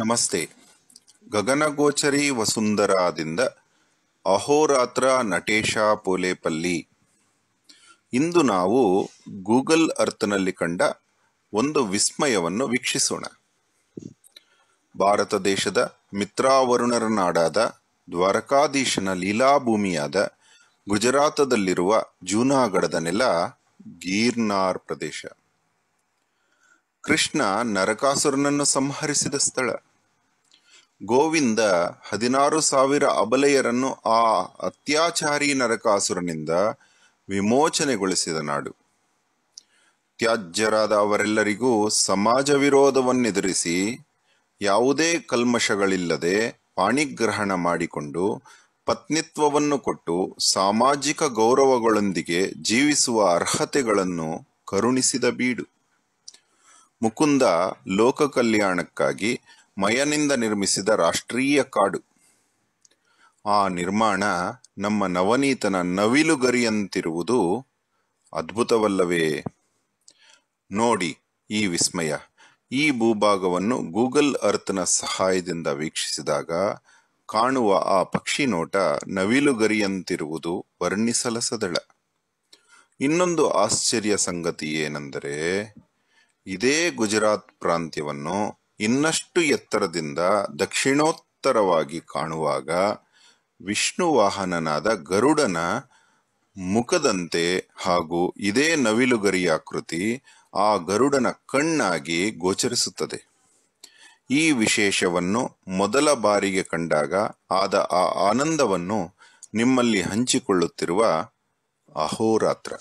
ನಮಸ್ತೆ ಗಗನಗೋಚರಿ ವಸುಂಧರಾದಿಂದ ಅಹೋರಾತ್ರ ನಟೇಶ ಪೋಲೆಪಲ್ಲಿ ಇಂದು ನಾವು ಗೂಗಲ್ ಅರ್ಥನಲ್ಲಿ ಕಂಡ ಒಂದು ವಿಸ್ಮಯವನ್ನು ವೀಕ್ಷಿಸೋಣ ಭಾರತ ದೇಶದ ಮಿತ್ರಾವರುಣರ ನಾಡಾದ ದ್ವಾರಕಾಧೀಶನ ಲೀಲಾಭೂಮಿಯಾದ ಗುಜರಾತದಲ್ಲಿರುವ ಜೂನಾಗಢದ ನೆಲ ಗೀರ್ನಾರ್ ಪ್ರದೇಶ ಕೃಷ್ಣ ನರಕಾಸುರನನ್ನು ಸಂಹರಿಸಿದ ಸ್ಥಳ ಗೋವಿಂದ ಹದಿನಾರು ಸಾವಿರ ಅಬಲೆಯರನ್ನು ಆ ಅತ್ಯಾಚಾರಿ ನರಕಾಸುರನಿಂದ ವಿಮೋಚನೆಗೊಳಿಸಿದ ನಾಡು ತ್ಯಾಜ್ಯರಾದ ಅವರೆಲ್ಲರಿಗೂ ಸಮಾಜ ವಿರೋಧವನ್ನೆದುರಿಸಿ ಯಾವುದೇ ಕಲ್ಮಶಗಳಿಲ್ಲದೆ ಪಾಣಿಗ್ರಹಣ ಮಾಡಿಕೊಂಡು ಪತ್ನಿತ್ವವನ್ನು ಕೊಟ್ಟು ಸಾಮಾಜಿಕ ಗೌರವಗಳೊಂದಿಗೆ ಜೀವಿಸುವ ಅರ್ಹತೆಗಳನ್ನು ಕರುಣಿಸಿದ ಬೀಡು ಮುಕುಂದ ಲೋಕ ಕಲ್ಯಾಣಕ್ಕಾಗಿ ಮಯನಿಂದ ನಿರ್ಮಿಸಿದ ರಾಷ್ಟ್ರೀಯ ಕಾಡು ಆ ನಿರ್ಮಾಣ ನಮ್ಮ ನವನೀತನ ನವಿಲುಗರಿಯಂತಿರುವುದು ಅದ್ಭುತವಲ್ಲವೇ ನೋಡಿ ಈ ವಿಸ್ಮಯ ಈ ಭೂಭಾಗವನ್ನು ಗೂಗಲ್ ಅರ್ಥ್ನ ಸಹಾಯದಿಂದ ವೀಕ್ಷಿಸಿದಾಗ ಕಾಣುವ ಆ ಪಕ್ಷಿ ನೋಟ ನವಿಲುಗರಿಯಂತಿರುವುದು ವರ್ಣಿಸಲಸದಳ ಇನ್ನೊಂದು ಆಶ್ಚರ್ಯ ಸಂಗತಿ ಏನೆಂದರೆ ಇದೇ ಗುಜರಾತ್ ಪ್ರಾಂತ್ಯವನ್ನು ಇನ್ನಷ್ಟು ಎತ್ತರದಿಂದ ದಕ್ಷಿಣೋತ್ತರವಾಗಿ ಕಾಣುವಾಗ ವಿಷ್ಣುವಾಹನನಾದ ಗರುಡನ ಮುಖದಂತೆ ಹಾಗೂ ಇದೇ ಕೃತಿ ಆ ಗರುಡನ ಕಣ್ಣಾಗಿ ಗೋಚರಿಸುತ್ತದೆ ಈ ವಿಶೇಷವನ್ನು ಮೊದಲ ಬಾರಿಗೆ ಕಂಡಾಗ ಆದ ಆ ಆನಂದವನ್ನು ನಿಮ್ಮಲ್ಲಿ ಹಂಚಿಕೊಳ್ಳುತ್ತಿರುವ ಅಹೋರಾತ್ರ